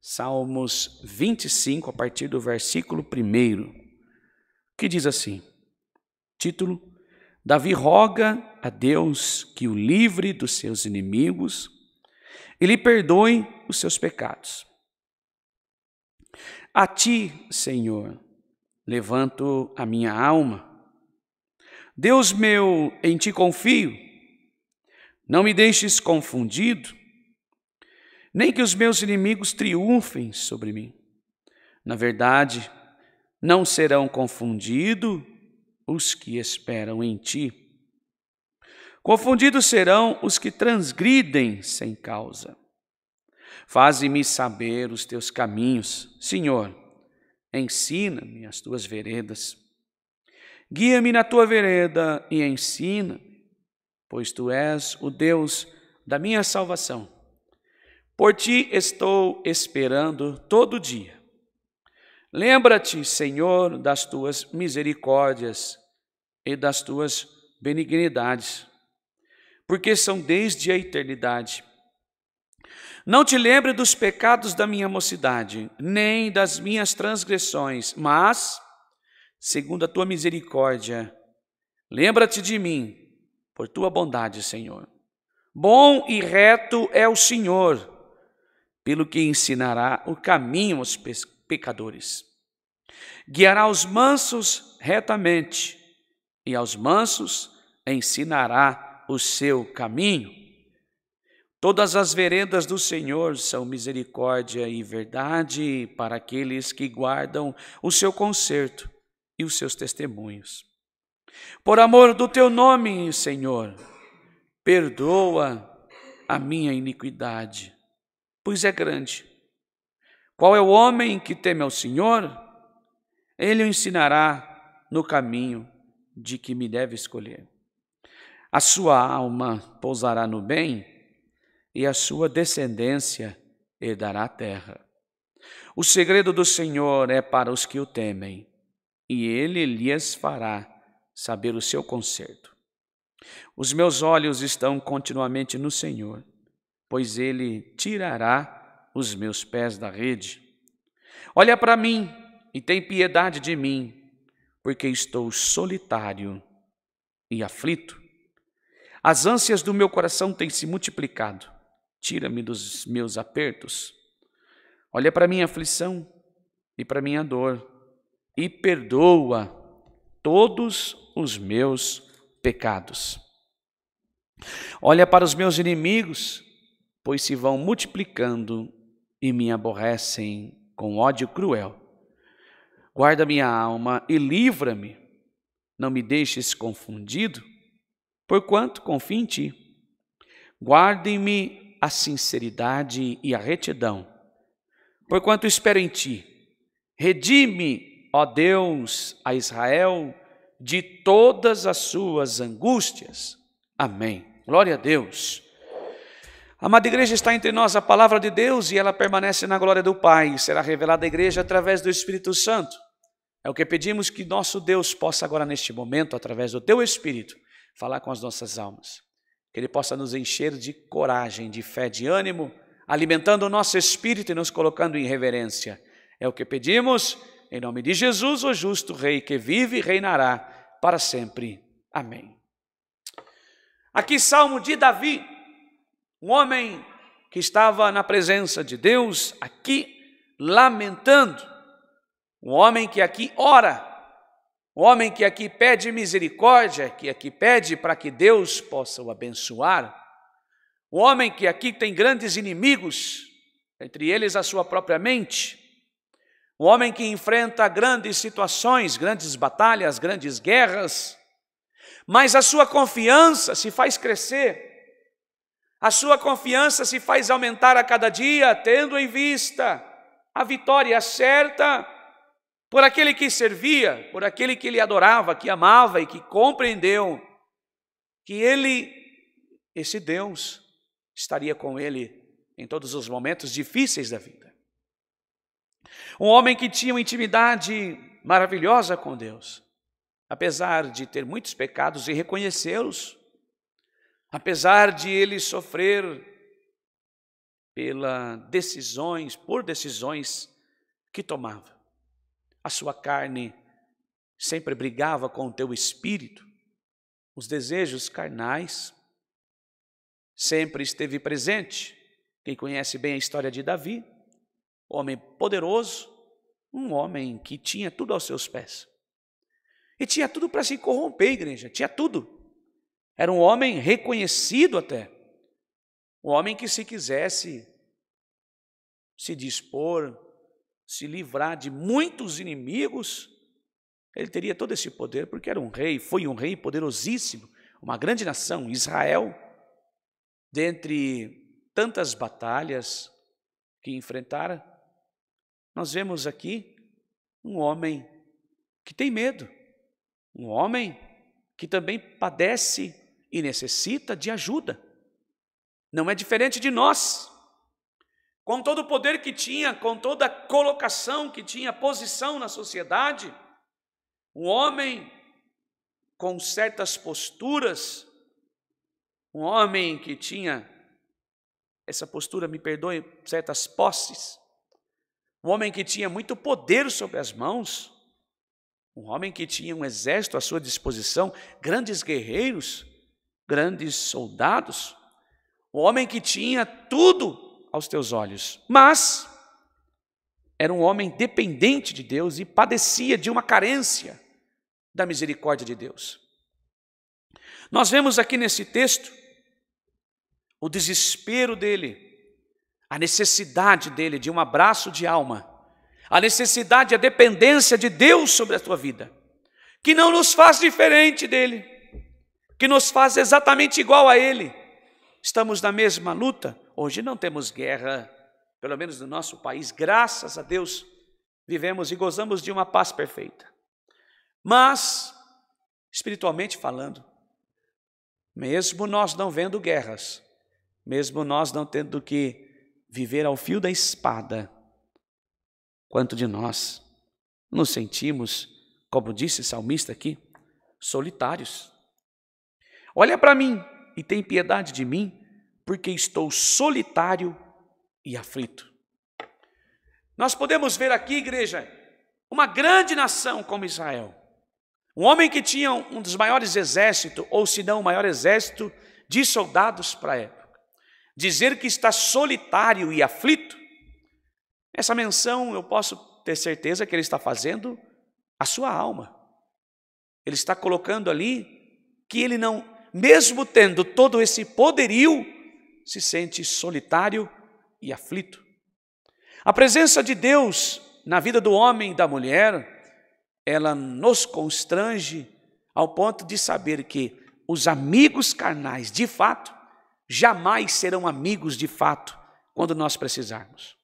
Salmos 25, a partir do versículo 1, que diz assim: título: Davi roga a Deus que o livre dos seus inimigos e lhe perdoe os seus pecados. A ti, Senhor, levanto a minha alma. Deus meu, em ti confio. Não me deixes confundido nem que os meus inimigos triunfem sobre mim. Na verdade, não serão confundidos os que esperam em ti. Confundidos serão os que transgridem sem causa. Faze-me saber os teus caminhos, Senhor. Ensina-me as tuas veredas. Guia-me na tua vereda e ensina pois tu és o Deus da minha salvação. Por ti estou esperando todo dia. Lembra-te, Senhor, das tuas misericórdias e das tuas benignidades, porque são desde a eternidade. Não te lembre dos pecados da minha mocidade, nem das minhas transgressões, mas, segundo a tua misericórdia, lembra-te de mim, por tua bondade, Senhor. Bom e reto é o Senhor pelo que ensinará o caminho aos pecadores. Guiará os mansos retamente, e aos mansos ensinará o seu caminho. Todas as veredas do Senhor são misericórdia e verdade para aqueles que guardam o seu conserto e os seus testemunhos. Por amor do teu nome, Senhor, perdoa a minha iniquidade pois é grande. Qual é o homem que teme ao Senhor? Ele o ensinará no caminho de que me deve escolher. A sua alma pousará no bem e a sua descendência herdará a terra. O segredo do Senhor é para os que o temem, e ele lhes fará saber o seu conserto. Os meus olhos estão continuamente no Senhor pois ele tirará os meus pés da rede. Olha para mim e tem piedade de mim, porque estou solitário e aflito. As ânsias do meu coração têm se multiplicado. Tira-me dos meus apertos. Olha para minha aflição e para minha dor e perdoa todos os meus pecados. Olha para os meus inimigos pois se vão multiplicando e me aborrecem com ódio cruel. Guarda minha alma e livra-me, não me deixes confundido, porquanto confio em ti. Guardem-me a sinceridade e a retidão, porquanto espero em ti. Redime, ó Deus, a Israel de todas as suas angústias. Amém. Glória a Deus. Amada igreja, está entre nós a palavra de Deus e ela permanece na glória do Pai, será revelada à igreja através do Espírito Santo. É o que pedimos que nosso Deus possa agora, neste momento, através do teu Espírito, falar com as nossas almas. Que Ele possa nos encher de coragem, de fé, de ânimo, alimentando o nosso espírito e nos colocando em reverência. É o que pedimos, em nome de Jesus, o justo Rei, que vive e reinará para sempre. Amém. Aqui, Salmo de Davi. Um homem que estava na presença de Deus aqui lamentando, um homem que aqui ora, um homem que aqui pede misericórdia, que aqui pede para que Deus possa o abençoar, um homem que aqui tem grandes inimigos, entre eles a sua própria mente, um homem que enfrenta grandes situações, grandes batalhas, grandes guerras, mas a sua confiança se faz crescer a sua confiança se faz aumentar a cada dia, tendo em vista a vitória certa por aquele que servia, por aquele que lhe adorava, que amava e que compreendeu que ele, esse Deus, estaria com ele em todos os momentos difíceis da vida. Um homem que tinha uma intimidade maravilhosa com Deus, apesar de ter muitos pecados e reconhecê-los, apesar de ele sofrer pela decisões, por decisões que tomava. A sua carne sempre brigava com o teu espírito. Os desejos carnais sempre esteve presente. Quem conhece bem a história de Davi, homem poderoso, um homem que tinha tudo aos seus pés. E tinha tudo para se corromper, igreja, tinha tudo. Era um homem reconhecido até. Um homem que, se quisesse se dispor, se livrar de muitos inimigos, ele teria todo esse poder, porque era um rei, foi um rei poderosíssimo, uma grande nação, Israel. Dentre tantas batalhas que enfrentara, nós vemos aqui um homem que tem medo, um homem que também padece e necessita de ajuda. Não é diferente de nós. Com todo o poder que tinha, com toda a colocação que tinha, posição na sociedade, um homem com certas posturas, um homem que tinha essa postura, me perdoe, certas posses, um homem que tinha muito poder sobre as mãos, um homem que tinha um exército à sua disposição, grandes guerreiros, grandes soldados, o homem que tinha tudo aos teus olhos, mas era um homem dependente de Deus e padecia de uma carência da misericórdia de Deus. Nós vemos aqui nesse texto o desespero dele, a necessidade dele de um abraço de alma, a necessidade, a dependência de Deus sobre a tua vida, que não nos faz diferente dele que nos faz exatamente igual a Ele. Estamos na mesma luta. Hoje não temos guerra, pelo menos no nosso país, graças a Deus, vivemos e gozamos de uma paz perfeita. Mas, espiritualmente falando, mesmo nós não vendo guerras, mesmo nós não tendo que viver ao fio da espada, quanto de nós nos sentimos, como disse o salmista aqui, solitários Olha para mim e tem piedade de mim, porque estou solitário e aflito. Nós podemos ver aqui, igreja, uma grande nação como Israel. Um homem que tinha um dos maiores exércitos, ou se não o maior exército de soldados para a época. Dizer que está solitário e aflito, essa menção eu posso ter certeza que ele está fazendo a sua alma. Ele está colocando ali que ele não mesmo tendo todo esse poderio, se sente solitário e aflito. A presença de Deus na vida do homem e da mulher, ela nos constrange ao ponto de saber que os amigos carnais, de fato, jamais serão amigos de fato quando nós precisarmos.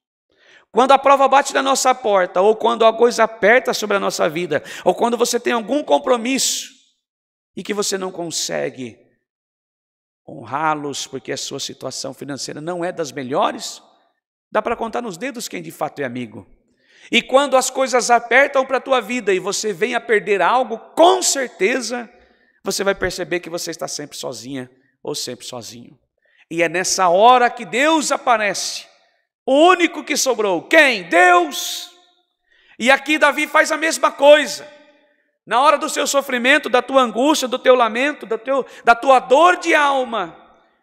Quando a prova bate na nossa porta, ou quando a coisa aperta sobre a nossa vida, ou quando você tem algum compromisso e que você não consegue honrá-los porque a sua situação financeira não é das melhores, dá para contar nos dedos quem de fato é amigo. E quando as coisas apertam para a tua vida e você vem a perder algo, com certeza você vai perceber que você está sempre sozinha ou sempre sozinho. E é nessa hora que Deus aparece, o único que sobrou. Quem? Deus. E aqui Davi faz a mesma coisa. Na hora do seu sofrimento, da tua angústia, do teu lamento, do teu, da tua dor de alma.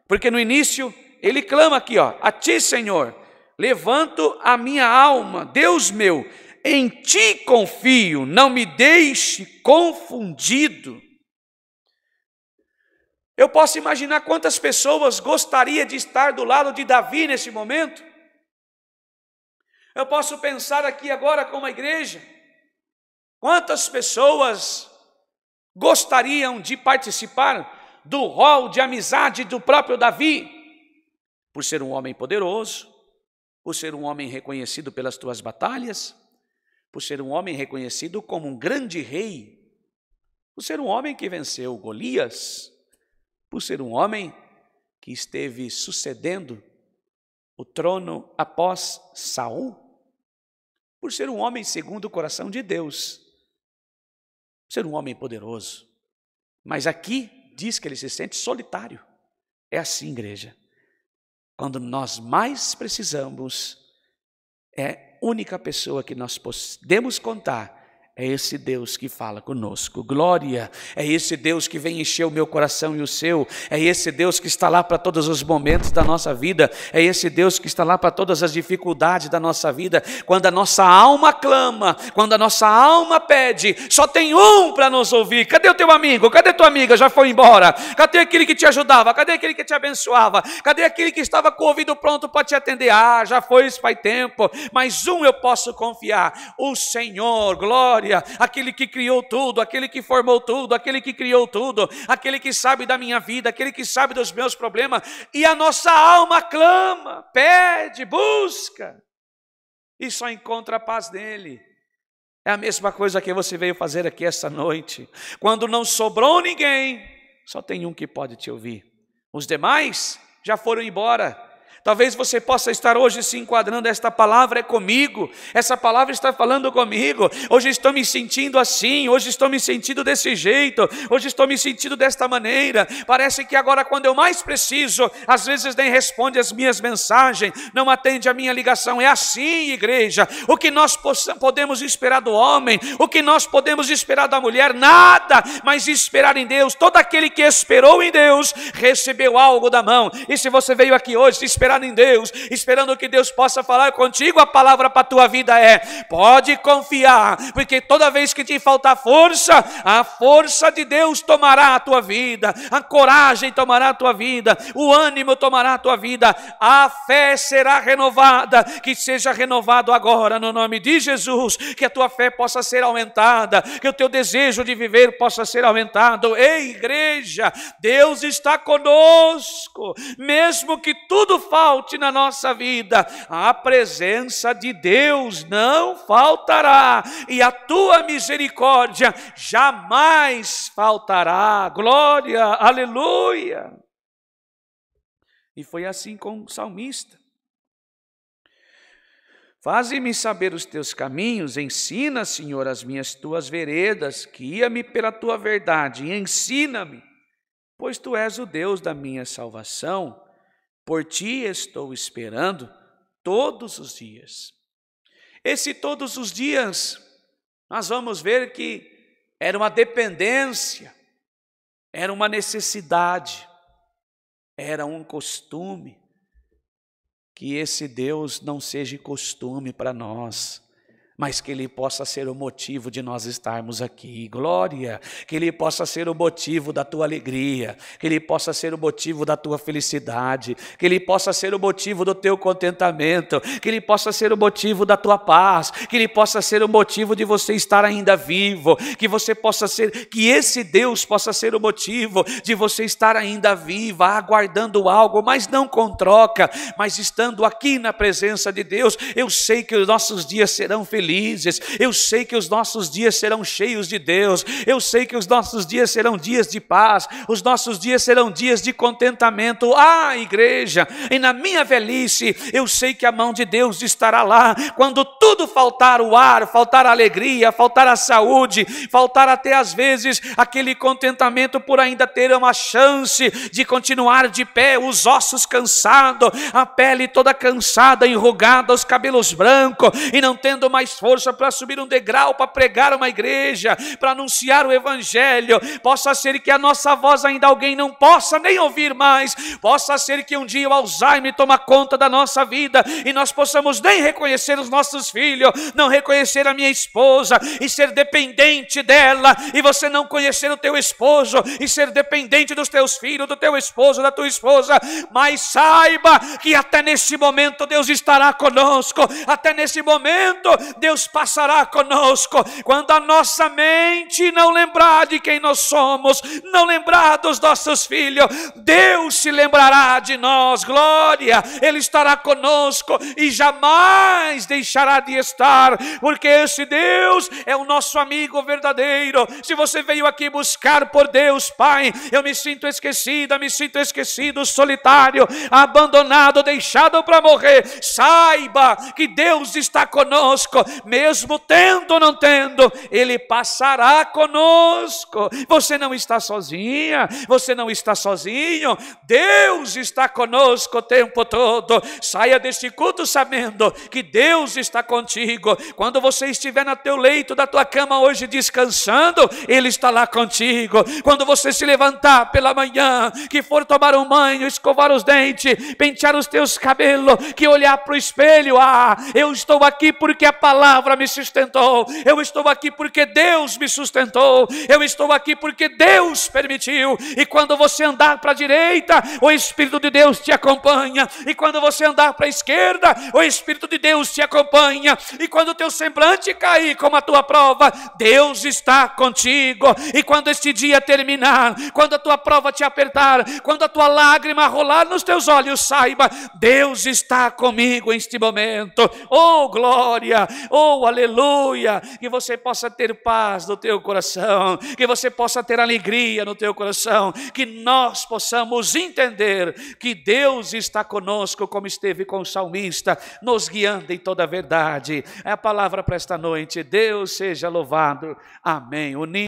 Porque no início ele clama aqui, ó, a ti, Senhor, levanto a minha alma, Deus meu, em ti confio, não me deixe confundido. Eu posso imaginar quantas pessoas gostaria de estar do lado de Davi nesse momento. Eu posso pensar aqui agora como a igreja. Quantas pessoas gostariam de participar do rol de amizade do próprio Davi, por ser um homem poderoso, por ser um homem reconhecido pelas tuas batalhas, por ser um homem reconhecido como um grande rei, por ser um homem que venceu Golias, por ser um homem que esteve sucedendo o trono após Saul, por ser um homem segundo o coração de Deus ser um homem poderoso. Mas aqui diz que ele se sente solitário. É assim, igreja. Quando nós mais precisamos, é a única pessoa que nós podemos contar é esse Deus que fala conosco. Glória! É esse Deus que vem encher o meu coração e o seu. É esse Deus que está lá para todos os momentos da nossa vida. É esse Deus que está lá para todas as dificuldades da nossa vida. Quando a nossa alma clama, quando a nossa alma pede, só tem um para nos ouvir. Cadê o teu amigo? Cadê tua amiga? Já foi embora? Cadê aquele que te ajudava? Cadê aquele que te abençoava? Cadê aquele que estava com o ouvido pronto para te atender? Ah, já foi, isso faz tempo. Mas um eu posso confiar: o Senhor. Glória! glória, aquele que criou tudo, aquele que formou tudo, aquele que criou tudo, aquele que sabe da minha vida, aquele que sabe dos meus problemas, e a nossa alma clama, pede, busca, e só encontra a paz nele. É a mesma coisa que você veio fazer aqui esta noite. Quando não sobrou ninguém, só tem um que pode te ouvir. Os demais já foram embora Talvez você possa estar hoje se enquadrando, esta palavra é comigo, essa palavra está falando comigo. Hoje estou me sentindo assim, hoje estou me sentindo desse jeito, hoje estou me sentindo desta maneira. Parece que agora, quando eu mais preciso, às vezes nem responde as minhas mensagens, não atende a minha ligação. É assim, igreja. O que nós podemos esperar do homem, o que nós podemos esperar da mulher, nada, mas esperar em Deus. Todo aquele que esperou em Deus recebeu algo da mão. E se você veio aqui hoje esperar, esperando em Deus, esperando que Deus possa falar contigo, a palavra para a tua vida é: pode confiar, porque toda vez que te faltar força, a força de Deus tomará a tua vida, a coragem tomará a tua vida, o ânimo tomará a tua vida, a fé será renovada, que seja renovado agora no nome de Jesus, que a tua fé possa ser aumentada, que o teu desejo de viver possa ser aumentado. Ei, igreja, Deus está conosco, mesmo que tudo faça falte na nossa vida, a presença de Deus não faltará e a tua misericórdia jamais faltará. Glória, aleluia. E foi assim com o salmista. Faze-me saber os teus caminhos, ensina, Senhor, as minhas tuas veredas, guia-me pela tua verdade, ensina-me, pois tu és o Deus da minha salvação. Por ti estou esperando todos os dias. Esse todos os dias, nós vamos ver que era uma dependência, era uma necessidade, era um costume. Que esse Deus não seja costume para nós mas que ele possa ser o motivo de nós estarmos aqui. Glória, que ele possa ser o motivo da tua alegria, que ele possa ser o motivo da tua felicidade, que ele possa ser o motivo do teu contentamento, que ele possa ser o motivo da tua paz, que ele possa ser o motivo de você estar ainda vivo, que você possa ser, que esse Deus possa ser o motivo de você estar ainda viva, aguardando algo, mas não com troca, mas estando aqui na presença de Deus, eu sei que os nossos dias serão felizes felizes. Eu sei que os nossos dias serão cheios de Deus. Eu sei que os nossos dias serão dias de paz. Os nossos dias serão dias de contentamento. Ah, igreja, e na minha velhice, eu sei que a mão de Deus estará lá quando tudo faltar o ar, faltar a alegria, faltar a saúde, faltar até às vezes aquele contentamento por ainda ter uma chance de continuar de pé, os ossos cansados, a pele toda cansada, enrugada, os cabelos brancos e não tendo mais força para subir um degrau, para pregar uma igreja, para anunciar o Evangelho. Possa ser que a nossa voz ainda alguém não possa nem ouvir mais. Possa ser que um dia o Alzheimer toma conta da nossa vida e nós possamos nem reconhecer os nossos filhos, não reconhecer a minha esposa e ser dependente dela, e você não conhecer o teu esposo e ser dependente dos teus filhos, do teu esposo, da tua esposa. Mas saiba que até nesse momento Deus estará conosco, até nesse momento Deus Deus passará conosco quando a nossa mente não lembrar de quem nós somos, não lembrar dos nossos filhos. Deus se lembrará de nós, glória, Ele estará conosco e jamais deixará de estar, porque esse Deus é o nosso amigo verdadeiro. Se você veio aqui buscar por Deus, Pai, eu me sinto esquecida, me sinto esquecido, solitário, abandonado, deixado para morrer. Saiba que Deus está conosco, mesmo tendo ou não tendo, Ele passará conosco. Você não está sozinha, você não está sozinho, Deus está conosco o tempo todo. Saia deste culto sabendo que Deus está contigo. Quando você estiver no teu leito da tua cama hoje descansando, Ele está lá contigo. Quando você se levantar pela manhã, que for tomar um banho, escovar os dentes, pentear os teus cabelos, que olhar para o espelho, ah, eu estou aqui porque a palavra palavra me sustentou. Eu estou aqui porque Deus me sustentou. Eu estou aqui porque Deus permitiu. E quando você andar para a direita, o Espírito de Deus te acompanha. E quando você andar para a esquerda, o Espírito de Deus te acompanha. E quando o teu semblante cair como a tua prova, Deus está contigo. E quando este dia terminar, quando a tua prova te apertar, quando a tua lágrima rolar nos teus olhos, saiba, Deus está comigo neste momento. Oh glória, Oh, aleluia! Que você possa ter paz no teu coração, que você possa ter alegria no teu coração, que nós possamos entender que Deus está conosco, como esteve com o salmista, nos guiando em toda a verdade. É a palavra para esta noite. Deus seja louvado. Amém. Unindo